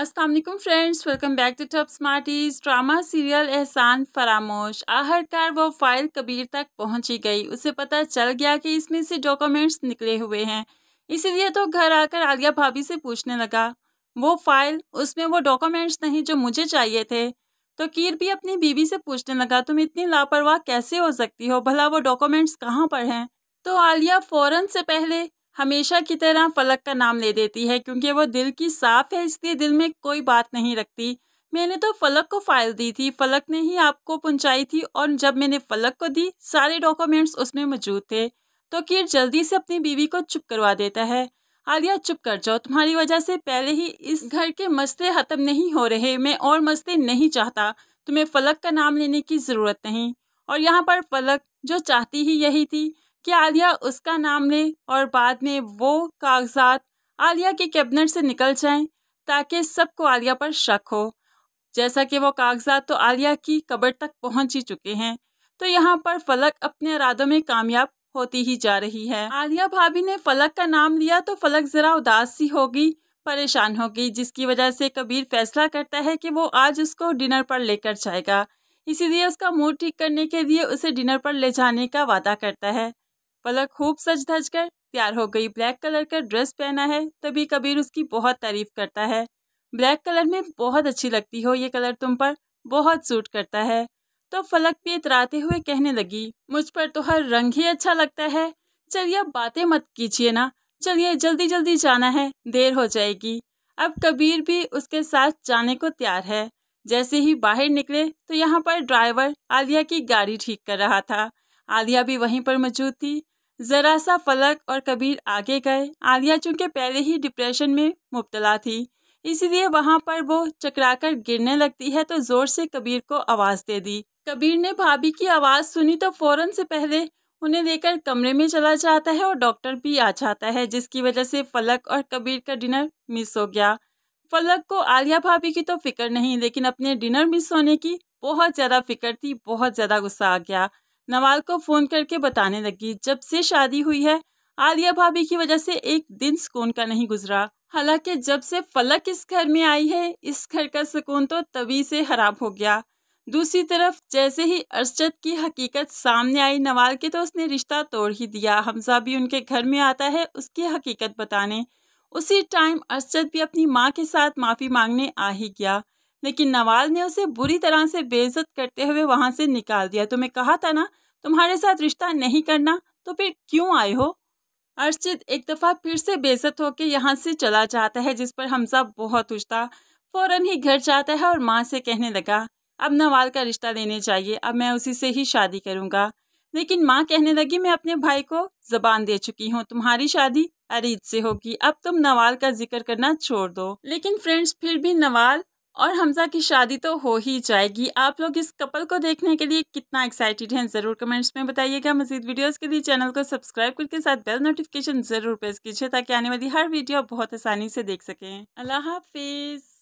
अस्सलाम वालेकुम friends welcome back to Top Smarties drama serial Ehsaan Faramosh आखिरकार वो फाइल कबीर तक पहुंची गई उसे पता चल गया कि इसमें से डॉक्यूमेंट्स निकले हुए हैं इसीलिए तो घर आकर आलिया भाभी से पूछने लगा वो फाइल उसमें वो डॉक्यूमेंट्स नहीं जो मुझे चाहिए थे तो कीर भी अपनी बीवी से पूछने लगा तुम इतनी लापरवाह कैसे हो सकती हो भला वो डॉक्यूमेंट्स कहाँ पर हैं तो आलिया फ़ौरन से पहले हमेशा की तरह फलक का नाम ले देती है क्योंकि वो दिल की साफ है इसलिए दिल में कोई बात नहीं रखती मैंने तो फलक को फाइल दी थी फलक ने ही आपको पहुंचाई थी और जब मैंने फलक को दी सारे डॉक्यूमेंट्स उसमें मौजूद थे तो किर जल्दी से अपनी बीवी को चुप करवा देता है आलिया चुप कर जाओ तुम्हारी वजह से पहले ही इस घर के मसले ख़त्म नहीं हो रहे मैं और मसले नहीं चाहता तुम्हें फलक का नाम लेने की ज़रूरत नहीं और यहाँ पर फलक जो चाहती ही यही थी कि आलिया उसका नाम ले और बाद में वो कागजात आलिया के कैबिनेट से निकल जाएं ताकि सबको आलिया पर शक हो जैसा कि वो कागजात तो आलिया की कब्र तक पहुंच ही चुके हैं तो यहाँ पर फलक अपने इरादों में कामयाब होती ही जा रही है आलिया भाभी ने फलक का नाम लिया तो फलक ज़रा उदास सी होगी परेशान होगी जिसकी वजह से कबीर फैसला करता है कि वो आज उसको डिनर पर लेकर जाएगा इसीलिए उसका मूड ठीक करने के लिए उसे डिनर पर ले जाने का वादा करता है पलक खूब सज धज कर तैयार हो गई ब्लैक कलर का ड्रेस पहना है तभी कबीर उसकी बहुत तारीफ करता है ब्लैक कलर में बहुत अच्छी लगती हो ये कलर तुम पर बहुत सूट करता है तो फलक भी इतराते हुए कहने लगी मुझ पर तो हर रंग ही अच्छा लगता है चलिए अब बातें मत कीजिए ना चलिए जल्दी जल्दी जाना है देर हो जाएगी अब कबीर भी उसके साथ जाने को तैयार है जैसे ही बाहर निकले तो यहाँ पर ड्राइवर आलिया की गाड़ी ठीक कर रहा था आलिया भी वहीं पर मौजूद थी ज़रा सा फलक और कबीर आगे गए आलिया चूंकि पहले ही डिप्रेशन में मुबतला थी इसलिए वहाँ पर वो चकराकर गिरने लगती है तो ज़ोर से कबीर को आवाज़ दे दी कबीर ने भाभी की आवाज़ सुनी तो फ़ौरन से पहले उन्हें लेकर कमरे में चला जाता है और डॉक्टर भी आ जाता है जिसकी वजह से फलक और कबीर का डिनर मिस हो गया फलक को आलिया भाभी की तो फिक्र नहीं लेकिन अपने डिनर मिस होने की बहुत ज़्यादा फिक्र थी बहुत ज़्यादा गुस्सा आ गया नवाल को फ़ोन करके बताने लगी जब से शादी हुई है आलिया भाभी की वजह से एक दिन सुकून का नहीं गुजरा हालांकि जब से फलक इस घर में आई है इस घर का सुकून तो तभी से खराब हो गया दूसरी तरफ जैसे ही अरशद की हकीकत सामने आई नवाल के तो उसने रिश्ता तोड़ ही दिया हमजा भी उनके घर में आता है उसकी हकीकत बताने उसी टाइम अरशद भी अपनी माँ के साथ माफ़ी मांगने आ ही गया लेकिन नवाज ने उसे बुरी तरह से बेइज्जत करते हुए वहाँ से निकाल दिया तुम्हें कहा था ना तुम्हारे साथ रिश्ता नहीं करना तो फिर क्यों आए हो अर्चित एक दफ़ा फिर से बेइज्जत होकर यहाँ से चला जाता है जिस पर हमसा बहुत उछता फ़ौरन ही घर जाता है और माँ से कहने लगा अब नवाल का रिश्ता देने चाहिए अब मैं उसी से ही शादी करूँगा लेकिन माँ कहने लगी मैं अपने भाई को जबान दे चुकी हूँ तुम्हारी शादी अरीज से होगी अब तुम नवाल का जिक्र करना छोड़ दो लेकिन फ्रेंड्स फिर भी नवाल और हमज़ा की शादी तो हो ही जाएगी आप लोग इस कपल को देखने के लिए कितना एक्साइटेड हैं ज़रूर कमेंट्स में बताइएगा मजीद वीडियोस के लिए चैनल को सब्सक्राइब करके साथ बेल नोटिफिकेशन ज़रूर प्रेस कीजिए ताकि आने वाली हर वीडियो बहुत आसानी से देख सकें अल्लाह हाफिज़